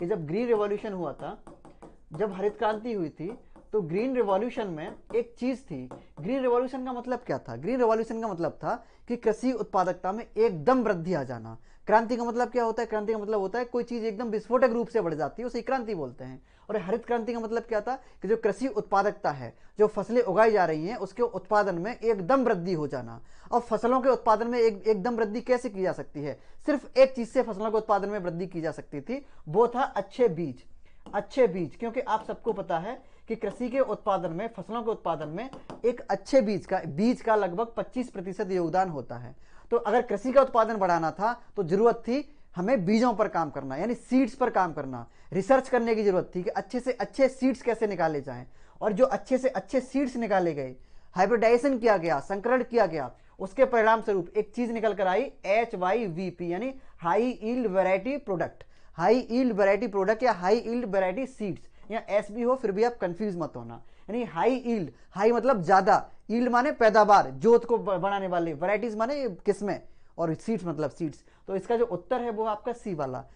कि जब ग्रीन रेवॉल्यूशन हुआ था जब हरित क्रांति हुई थी तो ग्रीन रेवॉल्यूशन में एक चीज थी ग्रीन रिवॉल्यूशन का मतलब क्या था ग्रीन रेवॉल्यूशन का मतलब था कि कृषि उत्पादकता में एकदम वृद्धि आ जाना क्रांति का मतलब क्या होता है क्रांति का मतलब होता है कोई चीज एकदम विस्फोटक रूप से बढ़ जाती है उसे क्रांति बोलते हैं और हरित क्रांति का मतलब क्या था कि जो कृषि उत्पादकता है जो फसलें उगाई जा रही हैं उसके उत्पादन में एकदम वृद्धि हो जाना और फसलों के उत्पादन में एक एकदम वृद्धि कैसे की जा सकती है सिर्फ एक चीज से फसलों के उत्पादन में वृद्धि की जा सकती थी वो था अच्छे बीज अच्छे बीज क्योंकि आप सबको पता है कि कृषि के उत्पादन में फसलों के उत्पादन में एक अच्छे बीज का बीज का लगभग 25 प्रतिशत योगदान होता है तो अगर कृषि का उत्पादन बढ़ाना था तो जरूरत थी हमें बीजों पर काम करना यानी सीड्स पर काम करना रिसर्च करने की जरूरत थी कि अच्छे से अच्छे सीड्स कैसे निकाले जाएं और जो अच्छे से अच्छे सीड्स निकाले गए हाइब्रिडाइजेशन किया गया संकरण किया गया उसके परिणाम स्वरूप एक चीज निकल कर आई एच वाई वी पी यानी high yield variety product high yield variety product या हाई ईल्ड वैरायटी सीड्स या एस भी हो फिर भी आप कंफ्यूज मत होना यानी हाई ईल्ड हाई मतलब ज़्यादा ईल्ड माने पैदावार जोत को बढ़ाने वाले वैरायटीज माने किस्में और सीड्स मतलब सीड्स तो इसका जो उत्तर है वो आपका सी वाला